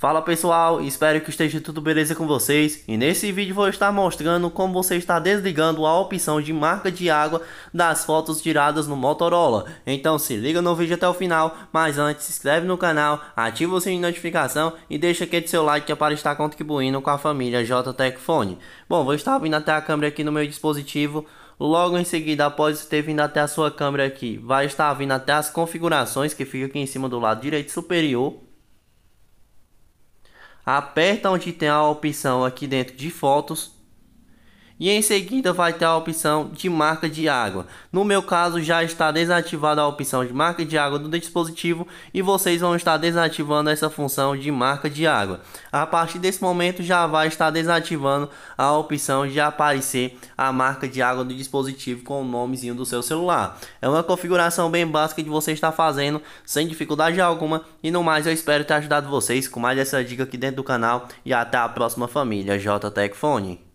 Fala pessoal, espero que esteja tudo beleza com vocês e nesse vídeo vou estar mostrando como você está desligando a opção de marca de água das fotos tiradas no Motorola. Então se liga no vídeo até o final, mas antes se inscreve no canal, ativa o sininho de notificação e deixa aqui de seu like é para estar contribuindo com a família JTEC Fone. Bom, vou estar vindo até a câmera aqui no meu dispositivo, Logo em seguida, após ter vindo até a sua câmera aqui, vai estar vindo até as configurações que fica aqui em cima do lado direito superior aperta onde tem a opção aqui dentro de fotos e em seguida vai ter a opção de marca de água. No meu caso já está desativada a opção de marca de água do dispositivo e vocês vão estar desativando essa função de marca de água. A partir desse momento já vai estar desativando a opção de aparecer a marca de água do dispositivo com o nomezinho do seu celular. É uma configuração bem básica de você estar fazendo sem dificuldade alguma e no mais eu espero ter ajudado vocês com mais essa dica aqui dentro do canal e até a próxima família JTech Phone.